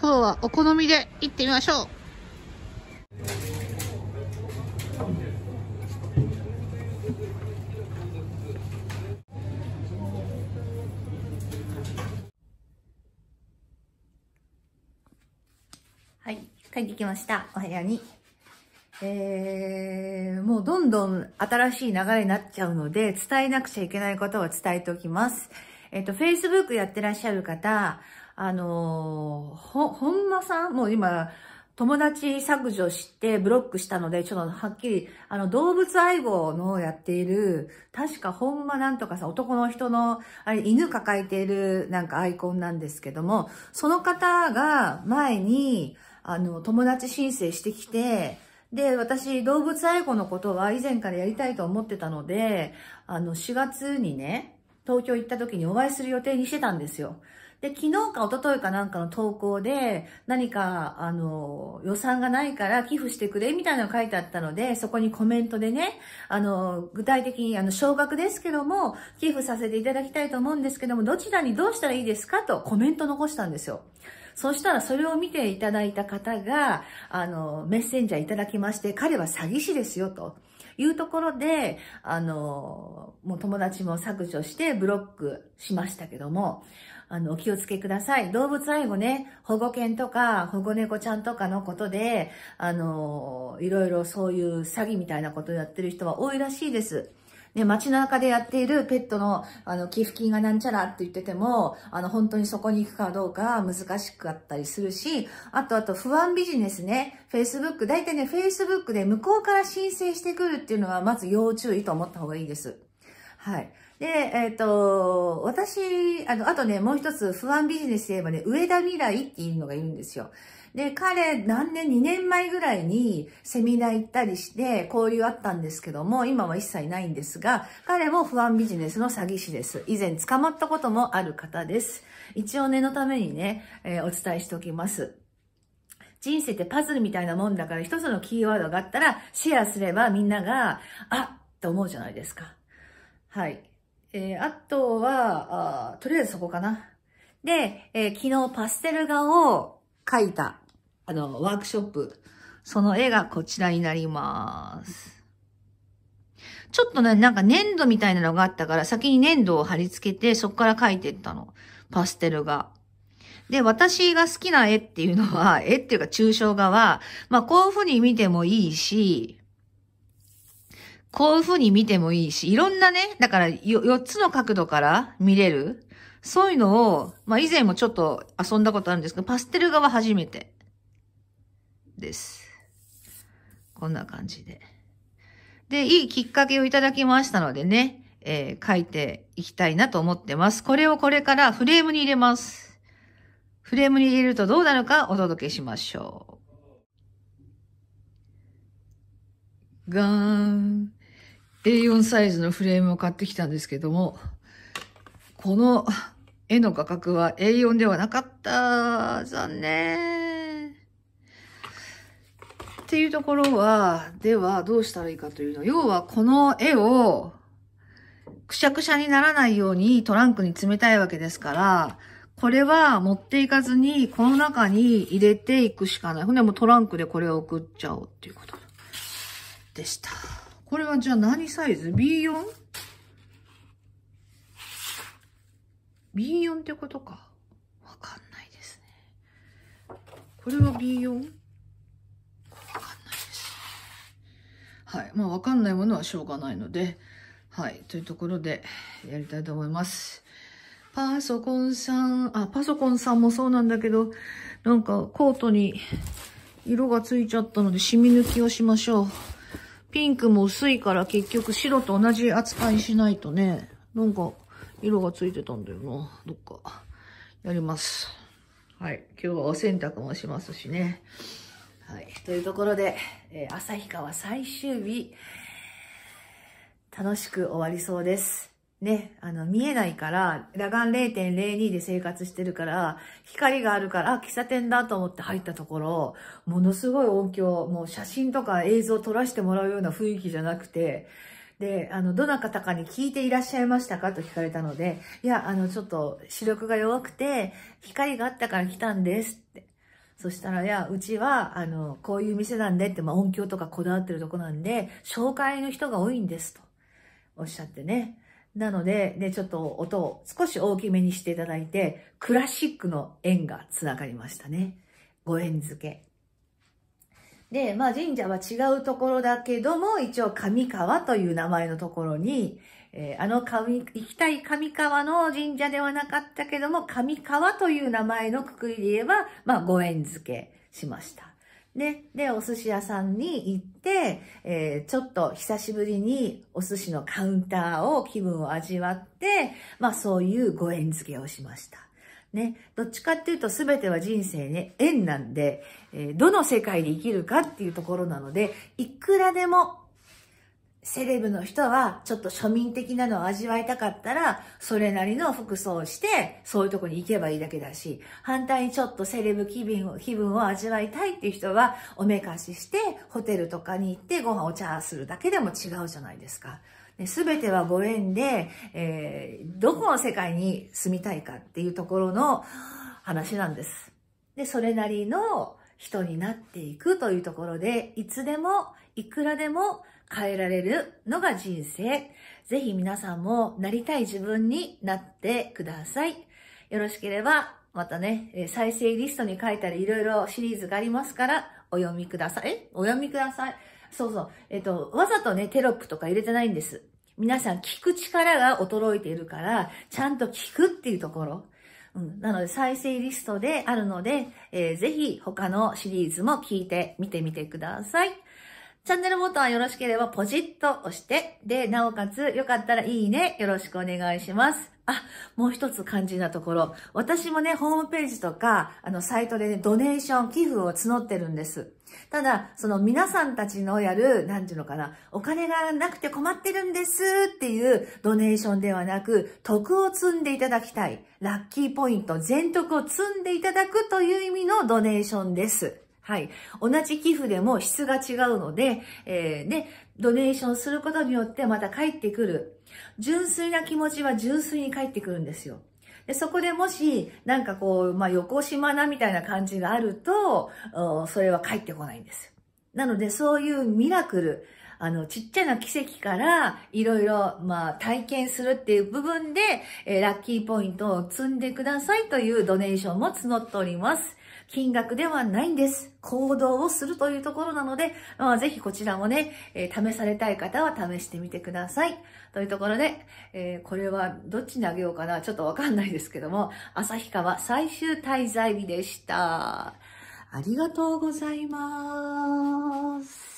今日はお好みで行ってみましょうはい帰ってきましたお部屋にえー、もうどんどん新しい流れになっちゃうので、伝えなくちゃいけないことは伝えておきます。えっ、と、Facebook やってらっしゃる方、あのほ、ほんまさんもう今、友達削除してブロックしたので、ちょっとはっきり、あの、動物愛護のやっている、確かほんまなんとかさ、男の人の、あれ、犬抱えているなんかアイコンなんですけども、その方が前に、あの、友達申請してきて、で、私、動物愛護のことは以前からやりたいと思ってたので、あの、4月にね、東京行った時にお会いする予定にしてたんですよ。で、昨日か一昨日かなんかの投稿で、何か、あの、予算がないから寄付してくれみたいなの書いてあったので、そこにコメントでね、あの、具体的に、あの、少額ですけども、寄付させていただきたいと思うんですけども、どちらにどうしたらいいですかとコメント残したんですよ。そしたらそれを見ていただいた方が、あの、メッセンジャーいただきまして、彼は詐欺師ですよ、というところで、あの、もう友達も削除してブロックしましたけども、あの、お気をつけください。動物愛護ね、保護犬とか、保護猫ちゃんとかのことで、あの、いろいろそういう詐欺みたいなことをやってる人は多いらしいです。ね、街中でやっているペットの、あの、寄付金がなんちゃらって言ってても、あの、本当にそこに行くかどうか難しかったりするし、あと、あと、不安ビジネスね、Facebook、大体ね、Facebook で向こうから申請してくるっていうのは、まず要注意と思った方がいいです。はい。で、えっ、ー、と、私、あの、あとね、もう一つ、不安ビジネスで言えばね、上田未来っていうのがいるんですよ。で、彼、何年、2年前ぐらいにセミナー行ったりして、交流あったんですけども、今は一切ないんですが、彼も不安ビジネスの詐欺師です。以前捕まったこともある方です。一応念のためにね、えー、お伝えしておきます。人生ってパズルみたいなもんだから、一つのキーワードがあったら、シェアすればみんなが、あっと思うじゃないですか。はい。えー、あとはあ、とりあえずそこかな。で、えー、昨日パステル画を描いた、あの、ワークショップ。その絵がこちらになります。ちょっとね、なんか粘土みたいなのがあったから、先に粘土を貼り付けて、そこから描いてったの。パステル画。で、私が好きな絵っていうのは、絵っていうか抽象画は、まあこういうふうに見てもいいし、こういう風に見てもいいし、いろんなね、だから4つの角度から見れる。そういうのを、まあ以前もちょっと遊んだことあるんですけど、パステル画は初めてです。こんな感じで。で、いいきっかけをいただきましたのでね、えー、書いていきたいなと思ってます。これをこれからフレームに入れます。フレームに入れるとどうなるかお届けしましょう。ガーン。A4 サイズのフレームを買ってきたんですけども、この絵の画角は A4 ではなかった。残念。っていうところは、ではどうしたらいいかというの。要はこの絵をくしゃくしゃにならないようにトランクに詰めたいわけですから、これは持っていかずに、この中に入れていくしかない。ほんでもうトランクでこれを送っちゃおうっていうことでした。これはじゃあ何サイズ ?B4?B4 B4 ってことか。わかんないですね。これは B4? わかんないですはい。まあわかんないものはしょうがないので、はい。というところでやりたいと思います。パソコンさん、あ、パソコンさんもそうなんだけど、なんかコートに色がついちゃったので染み抜きをしましょう。ピンクも薄いから結局白と同じ扱いしないとね、なんか色がついてたんだよな。どっか。やります。はい。今日はお洗濯もしますしね。はい。というところで、えー、旭川最終日、楽しく終わりそうです。ね、あの、見えないから、裸眼0.02で生活してるから、光があるから、あ、喫茶店だと思って入ったところ、ものすごい音響、もう写真とか映像撮らせてもらうような雰囲気じゃなくて、で、あの、どなたかに聞いていらっしゃいましたかと聞かれたので、いや、あの、ちょっと視力が弱くて、光があったから来たんですって。そしたら、いや、うちは、あの、こういう店なんでって、まあ、音響とかこだわってるとこなんで、紹介の人が多いんですと、おっしゃってね。なので、ね、ちょっと音を少し大きめにしていただいて、クラシックの縁がつながりましたね。ご縁付け。で、まあ神社は違うところだけども、一応上川という名前のところに、えー、あの神、行きたい上川の神社ではなかったけども、上川という名前のくくりで言えば、まあご縁付けしました。ね。で、お寿司屋さんに行って、えー、ちょっと久しぶりにお寿司のカウンターを気分を味わって、まあそういうご縁付けをしました。ね。どっちかっていうと全ては人生ね、縁なんで、えー、どの世界で生きるかっていうところなので、いくらでもセレブの人は、ちょっと庶民的なのを味わいたかったら、それなりの服装をして、そういうとこに行けばいいだけだし、反対にちょっとセレブ気分を気分を味わいたいっていう人は、おめかしして、ホテルとかに行ってご飯お茶するだけでも違うじゃないですか。すべてはご縁で、えー、どこの世界に住みたいかっていうところの話なんです。で、それなりの人になっていくというところで、いつでも、いくらでも変えられるのが人生。ぜひ皆さんもなりたい自分になってください。よろしければ、またね、再生リストに書いたりいろいろシリーズがありますから、お読みください。お読みください。そうそう。えっと、わざとね、テロップとか入れてないんです。皆さん聞く力が衰えているから、ちゃんと聞くっていうところ。うん、なので再生リストであるので、えー、ぜひ他のシリーズも聞いてみてみてください。チャンネルボタンよろしければポチッと押して、で、なおかつ、よかったらいいね、よろしくお願いします。あ、もう一つ肝心なところ。私もね、ホームページとか、あの、サイトで、ね、ドネーション、寄付を募ってるんです。ただ、その皆さんたちのやる、なんていうのかな、お金がなくて困ってるんですっていうドネーションではなく、徳を積んでいただきたい。ラッキーポイント、全徳を積んでいただくという意味のドネーションです。はい。同じ寄付でも質が違うので、えー、で、ドネーションすることによってまた帰ってくる。純粋な気持ちは純粋に帰ってくるんですよ。でそこでもし、なんかこう、まあ、横島なみたいな感じがあると、それは帰ってこないんです。なので、そういうミラクル、あの、ちっちゃな奇跡から、いろいろ、まあ、体験するっていう部分で、えー、ラッキーポイントを積んでくださいというドネーションも募っております。金額ではないんです。行動をするというところなので、まあ、ぜひこちらもね、えー、試されたい方は試してみてください。というところで、えー、これはどっちにあげようかな、ちょっとわかんないですけども、旭川最終滞在日でした。ありがとうございます。